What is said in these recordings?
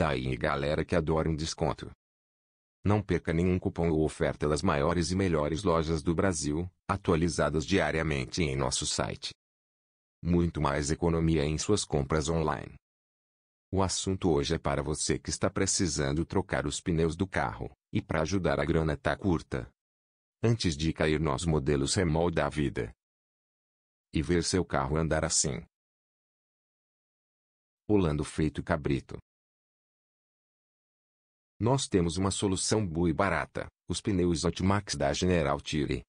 Daí galera que adora um desconto. Não perca nenhum cupom ou oferta das maiores e melhores lojas do Brasil, atualizadas diariamente em nosso site. Muito mais economia em suas compras online. O assunto hoje é para você que está precisando trocar os pneus do carro, e para ajudar a grana tá curta. Antes de cair nos modelos remol da vida. E ver seu carro andar assim. Pulando feito cabrito. Nós temos uma solução boa e barata, os pneus Optimax da General Tire.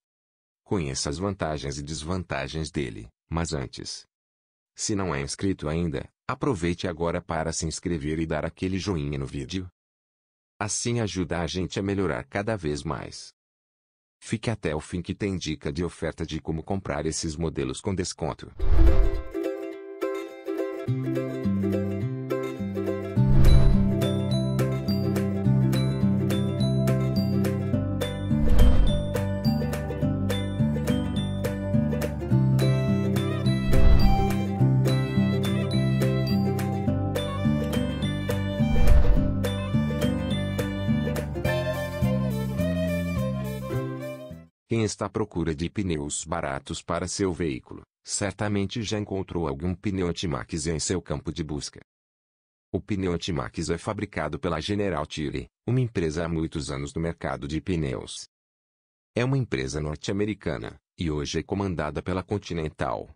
Conheça as vantagens e desvantagens dele, mas antes. Se não é inscrito ainda, aproveite agora para se inscrever e dar aquele joinha no vídeo. Assim ajuda a gente a melhorar cada vez mais. Fique até o fim que tem dica de oferta de como comprar esses modelos com desconto. Quem está à procura de pneus baratos para seu veículo, certamente já encontrou algum pneu antimax em seu campo de busca. O pneu antimax é fabricado pela General Tire, uma empresa há muitos anos no mercado de pneus. É uma empresa norte-americana, e hoje é comandada pela Continental.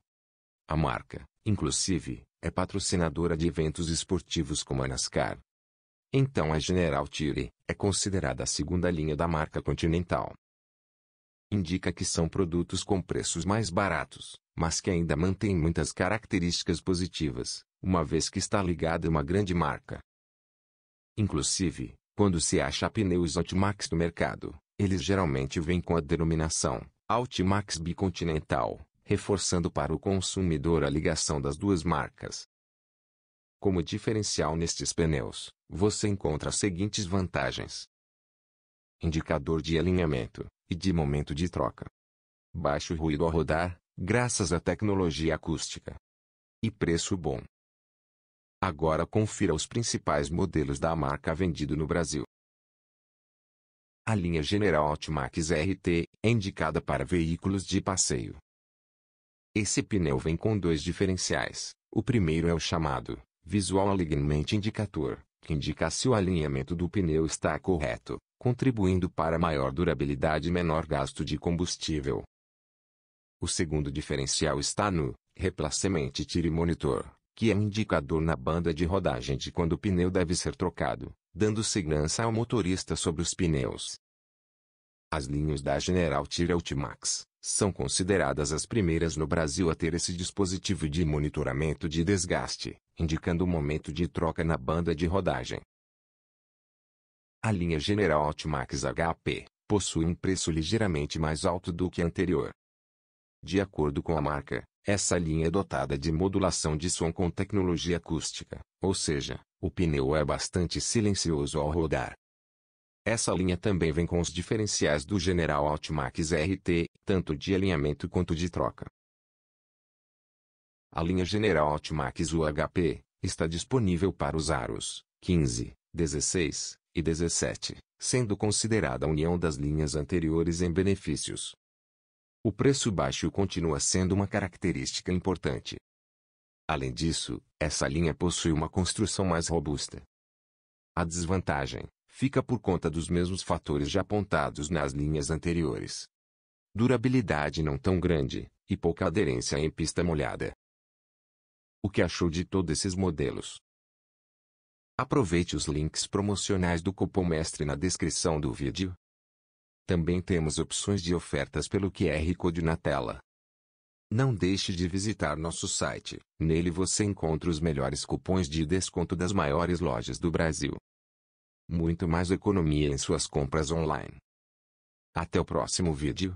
A marca, inclusive, é patrocinadora de eventos esportivos como a NASCAR. Então a General Tire é considerada a segunda linha da marca Continental indica que são produtos com preços mais baratos, mas que ainda mantêm muitas características positivas, uma vez que está ligada a uma grande marca. Inclusive, quando se acha pneus Altimax no mercado, eles geralmente vêm com a denominação Altimax Bicontinental, reforçando para o consumidor a ligação das duas marcas. Como diferencial nestes pneus, você encontra as seguintes vantagens indicador de alinhamento, e de momento de troca. Baixo ruído ao rodar, graças à tecnologia acústica. E preço bom. Agora confira os principais modelos da marca vendido no Brasil. A linha General Altimax RT é indicada para veículos de passeio. Esse pneu vem com dois diferenciais. O primeiro é o chamado Visual Alignment Indicator, que indica se o alinhamento do pneu está correto, contribuindo para maior durabilidade e menor gasto de combustível. O segundo diferencial está no replacement tire monitor, que é um indicador na banda de rodagem de quando o pneu deve ser trocado, dando segurança ao motorista sobre os pneus. As linhas da General Tire Ultimax são consideradas as primeiras no Brasil a ter esse dispositivo de monitoramento de desgaste, indicando o momento de troca na banda de rodagem. A linha General Altimax HP possui um preço ligeiramente mais alto do que a anterior. De acordo com a marca, essa linha é dotada de modulação de som com tecnologia acústica, ou seja, o pneu é bastante silencioso ao rodar, essa linha também vem com os diferenciais do General Altimax RT, tanto de alinhamento quanto de troca. A linha General Altimax UHP está disponível para os aros 15, 16 e 17, sendo considerada a união das linhas anteriores em benefícios. O preço baixo continua sendo uma característica importante. Além disso, essa linha possui uma construção mais robusta. A desvantagem fica por conta dos mesmos fatores já apontados nas linhas anteriores. Durabilidade não tão grande, e pouca aderência em pista molhada. O que achou de todos esses modelos? Aproveite os links promocionais do cupom MESTRE na descrição do vídeo. Também temos opções de ofertas pelo QR Code na tela. Não deixe de visitar nosso site, nele você encontra os melhores cupons de desconto das maiores lojas do Brasil muito mais economia em suas compras online. Até o próximo vídeo.